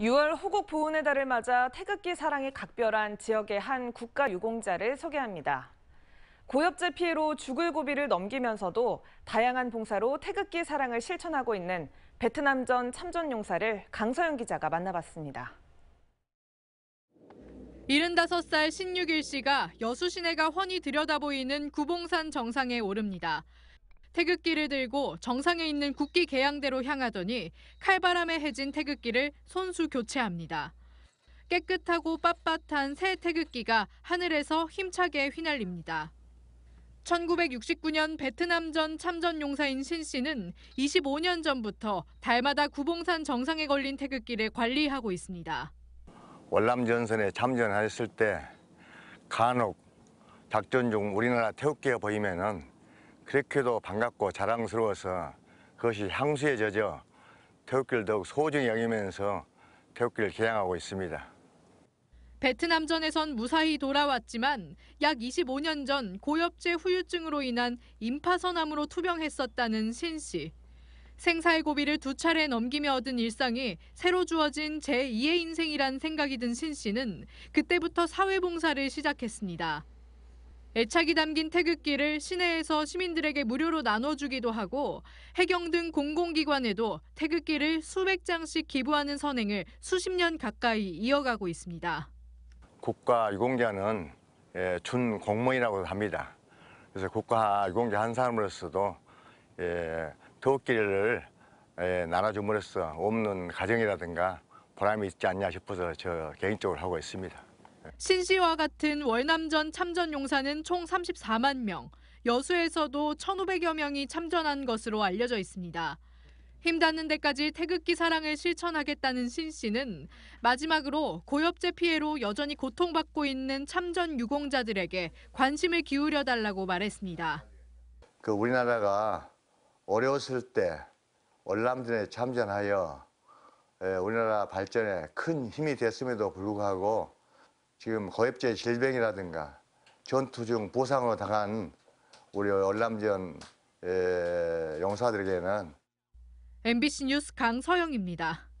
6월 호국 보훈의 달을 맞아 태극기 사랑이 각별한 지역의 한 국가 유공자를 소개합니다. 고엽제 피해로 죽을 고비를 넘기면서도 다양한 봉사로 태극기 사랑을 실천하고 있는 베트남전 참전 용사를 강서영 기자가 만나봤습니다. 75살 신유길 씨가 여수 시내가 훤히 들여다보이는 구봉산 정상에 오릅니다. 태극기를 들고 정상에 있는 국기 계양대로 향하더니 칼바람에 해진 태극기를 손수 교체합니다. 깨끗하고 빳빳한 새 태극기가 하늘에서 힘차게 휘날립니다. 1969년 베트남전 참전 용사인 신 씨는 25년 전부터 달마다 구봉산 정상에 걸린 태극기를 관리하고 있습니다. 월남전선에 참전했을 때 간혹 작전 중 우리나라 태극기가 보이면은 그렇게도 반갑고 자랑스러워서 그것이 향수에 젖어 태극기를 더욱 소중히 여기면서 태극기를 개양하고 있습니다. 베트남전에선 무사히 돌아왔지만 약 25년 전 고엽제 후유증으로 인한 임파선암으로 투병했었다는 신 씨. 생사의 고비를 두 차례 넘기며 얻은 일상이 새로 주어진 제2의 인생이란 생각이 든 신 씨는 그때부터 사회봉사를 시작했습니다. 애착이 담긴 태극기를 시내에서 시민들에게 무료로 나눠주기도 하고 해경 등 공공기관에도 태극기를 수백 장씩 기부하는 선행을 수십 년 가까이 이어가고 있습니다. 국가 유공자는 예, 준 공무원이라고 합니다. 그래서 국가 유공자 한 사람으로서도 태극기를 예, 예, 나눠줌으로써 없는 가정이라든가 보람이 있지 않냐 싶어서 저 개인적으로 하고 있습니다. 신 씨와 같은 월남전 참전 용사는 총 34만 명, 여수에서도 1,500여 명이 참전한 것으로 알려져 있습니다. 힘 닿는 데까지 태극기 사랑을 실천하겠다는 신 씨는 마지막으로 고엽제 피해로 여전히 고통받고 있는 참전 유공자들에게 관심을 기울여 달라고 말했습니다. 그 우리나라가 어려웠을 때 월남전에 참전하여 예, 우리나라 발전에 큰 힘이 됐음에도 불구하고 지금 거액제 질병이라든가 전투 중 보상을 당한 우리 열남전 영사들에게는 MBC 뉴스 강서영입니다.